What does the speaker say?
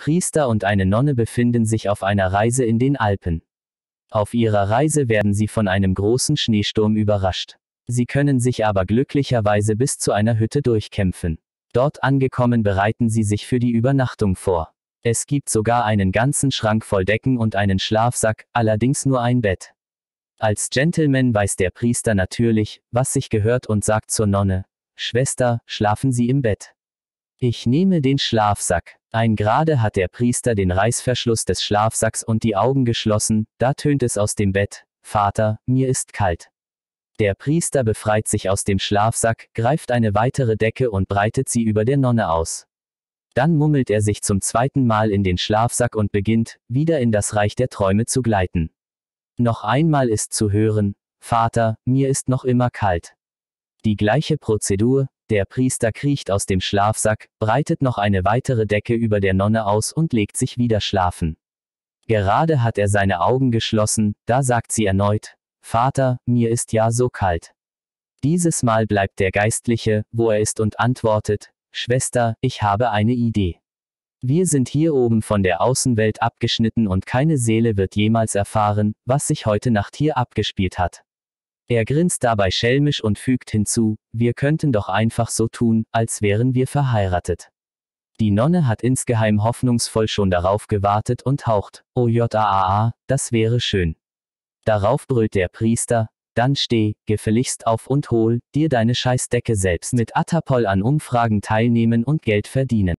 Priester und eine Nonne befinden sich auf einer Reise in den Alpen. Auf ihrer Reise werden sie von einem großen Schneesturm überrascht. Sie können sich aber glücklicherweise bis zu einer Hütte durchkämpfen. Dort angekommen bereiten sie sich für die Übernachtung vor. Es gibt sogar einen ganzen Schrank voll Decken und einen Schlafsack, allerdings nur ein Bett. Als Gentleman weiß der Priester natürlich, was sich gehört und sagt zur Nonne, Schwester, schlafen Sie im Bett. Ich nehme den Schlafsack. Ein Grade hat der Priester den Reißverschluss des Schlafsacks und die Augen geschlossen, da tönt es aus dem Bett, Vater, mir ist kalt. Der Priester befreit sich aus dem Schlafsack, greift eine weitere Decke und breitet sie über der Nonne aus. Dann mummelt er sich zum zweiten Mal in den Schlafsack und beginnt, wieder in das Reich der Träume zu gleiten. Noch einmal ist zu hören, Vater, mir ist noch immer kalt. Die gleiche Prozedur, der Priester kriecht aus dem Schlafsack, breitet noch eine weitere Decke über der Nonne aus und legt sich wieder schlafen. Gerade hat er seine Augen geschlossen, da sagt sie erneut, Vater, mir ist ja so kalt. Dieses Mal bleibt der Geistliche, wo er ist und antwortet, Schwester, ich habe eine Idee. Wir sind hier oben von der Außenwelt abgeschnitten und keine Seele wird jemals erfahren, was sich heute Nacht hier abgespielt hat. Er grinst dabei schelmisch und fügt hinzu, wir könnten doch einfach so tun, als wären wir verheiratet. Die Nonne hat insgeheim hoffnungsvoll schon darauf gewartet und haucht, O oh JAAA, das wäre schön. Darauf brüllt der Priester, dann steh, gefälligst auf und hol dir deine Scheißdecke selbst. Mit Atapol an Umfragen teilnehmen und Geld verdienen.